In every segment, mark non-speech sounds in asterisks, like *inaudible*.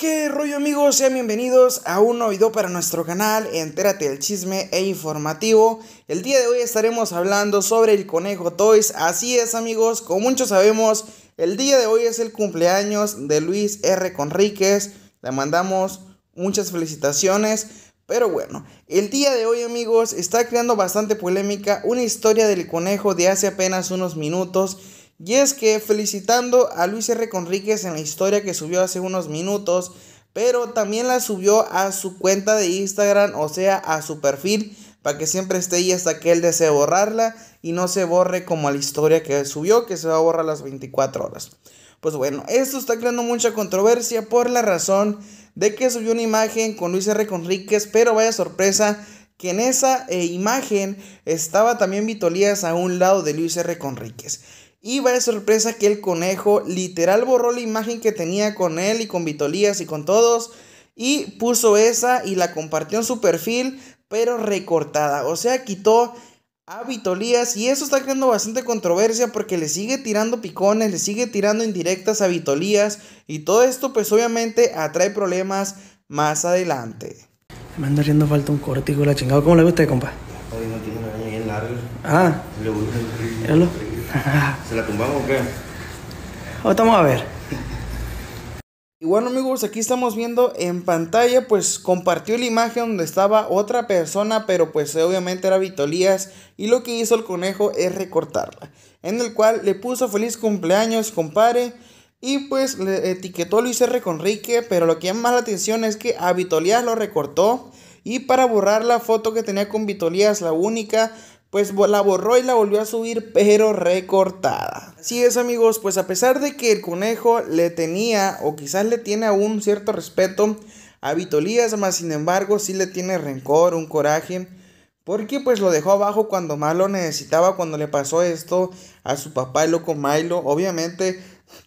¿Qué rollo amigos? Sean bienvenidos a un nuevo video para nuestro canal Entérate del chisme e informativo El día de hoy estaremos hablando sobre el Conejo Toys Así es amigos, como muchos sabemos El día de hoy es el cumpleaños de Luis R. Conríquez Le mandamos muchas felicitaciones Pero bueno, el día de hoy amigos está creando bastante polémica Una historia del conejo de hace apenas unos minutos y es que felicitando a Luis R. Conríquez en la historia que subió hace unos minutos, pero también la subió a su cuenta de Instagram, o sea, a su perfil, para que siempre esté ahí hasta que él desee borrarla y no se borre como a la historia que subió, que se va a borrar las 24 horas. Pues bueno, esto está creando mucha controversia por la razón de que subió una imagen con Luis R. Conríquez, pero vaya sorpresa que en esa eh, imagen estaba también Vitolías a un lado de Luis R. Conríquez. Y vaya sorpresa que el conejo literal borró la imagen que tenía con él y con Vitolías y con todos. Y puso esa y la compartió en su perfil, pero recortada. O sea, quitó a Vitolías. Y eso está creando bastante controversia porque le sigue tirando picones, le sigue tirando indirectas a Vitolías. Y todo esto, pues obviamente, atrae problemas más adelante. Me anda haciendo falta un cortico la chingada. ¿Cómo le gusta, compa? Hoy no tiene una bien larga. Ah. Le gusta *laughs* ¿Se la tumbamos o qué? vamos a ver. Y bueno amigos, aquí estamos viendo en pantalla, pues compartió la imagen donde estaba otra persona, pero pues obviamente era Vitolías y lo que hizo el conejo es recortarla, en el cual le puso feliz cumpleaños, compare, y pues le etiquetó Luis R. Conrique, pero lo que llama más la atención es que a Vitolías lo recortó y para borrar la foto que tenía con Vitolías, la única, pues la borró y la volvió a subir, pero recortada. Así es, amigos, pues a pesar de que el conejo le tenía, o quizás le tiene aún cierto respeto a Vitolías, más sin embargo, sí le tiene rencor, un coraje, porque pues lo dejó abajo cuando más lo necesitaba, cuando le pasó esto a su papá, el loco Milo. Obviamente,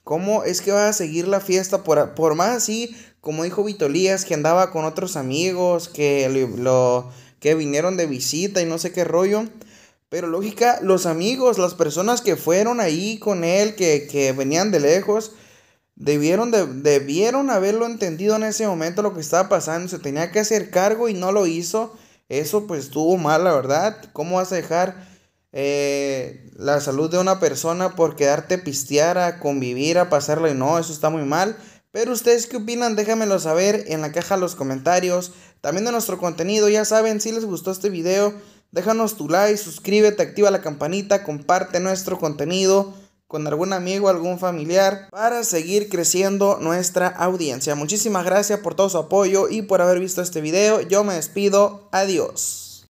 ¿cómo es que va a seguir la fiesta? Por, por más así, como dijo Vitolías, que andaba con otros amigos, que lo, que vinieron de visita y no sé qué rollo. Pero lógica, los amigos, las personas que fueron ahí con él, que, venían de lejos, debieron, haberlo entendido en ese momento lo que estaba pasando. Se tenía que hacer cargo y no lo hizo. Eso pues estuvo mal, la verdad. ¿Cómo vas a dejar eh, la salud de una persona por quedarte pistear, a convivir, a pasarla? Y no, eso está muy mal. Pero ustedes qué opinan, déjamelo saber en la caja de los comentarios. También de nuestro contenido, ya saben, si les gustó este video Déjanos tu like, suscríbete, activa la campanita, comparte nuestro contenido con algún amigo, algún familiar, para seguir creciendo nuestra audiencia. Muchísimas gracias por todo su apoyo y por haber visto este video. Yo me despido. Adiós.